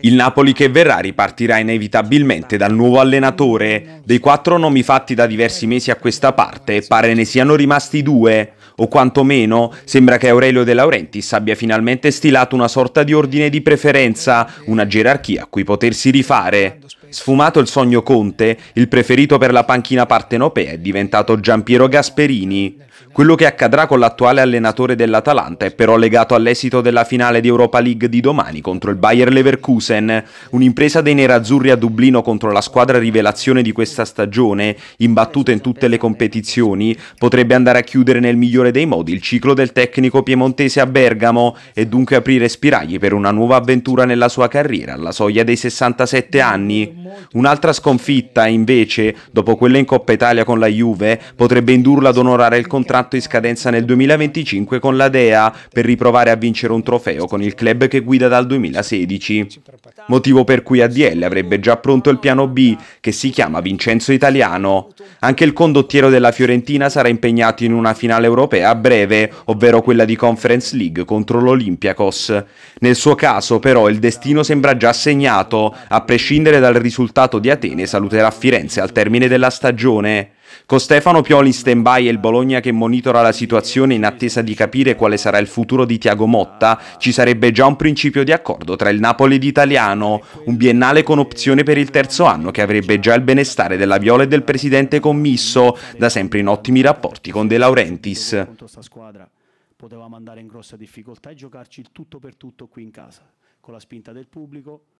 Il Napoli che verrà ripartirà inevitabilmente dal nuovo allenatore. Dei quattro nomi fatti da diversi mesi a questa parte, pare ne siano rimasti due, o quantomeno sembra che Aurelio De Laurentiis abbia finalmente stilato una sorta di ordine di preferenza, una gerarchia a cui potersi rifare. Sfumato il sogno Conte, il preferito per la panchina partenopea è diventato Giampiero Gasperini. Quello che accadrà con l'attuale allenatore dell'Atalanta è però legato all'esito della finale di Europa League di domani contro il Bayer Leverkusen, un'impresa dei nerazzurri a Dublino contro la squadra rivelazione di questa stagione, imbattuta in tutte le competizioni, potrebbe andare a chiudere nel migliore dei modi il ciclo del tecnico piemontese a Bergamo e dunque aprire spiragli per una nuova avventura nella sua carriera alla soglia dei 67 anni. Un'altra sconfitta, invece, dopo quella in Coppa Italia con la Juve, potrebbe indurla ad onorare il contratto in scadenza nel 2025 con la DEA per riprovare a vincere un trofeo con il club che guida dal 2016 motivo per cui ADL avrebbe già pronto il piano B, che si chiama Vincenzo Italiano. Anche il condottiero della Fiorentina sarà impegnato in una finale europea a breve, ovvero quella di Conference League contro l'Olympiakos. Nel suo caso, però, il destino sembra già segnato, a prescindere dal risultato di Atene saluterà Firenze al termine della stagione. Con Stefano Pioli in stand-by e il Bologna che monitora la situazione in attesa di capire quale sarà il futuro di Tiago Motta, ci sarebbe già un principio di accordo tra il Napoli ed Italiano, un biennale con opzione per il terzo anno che avrebbe già il benestare della Viola e del presidente commisso, da sempre in ottimi rapporti con De Laurentiis. Potevamo andare in grossa difficoltà e giocarci il tutto per tutto qui in casa, con la spinta del pubblico,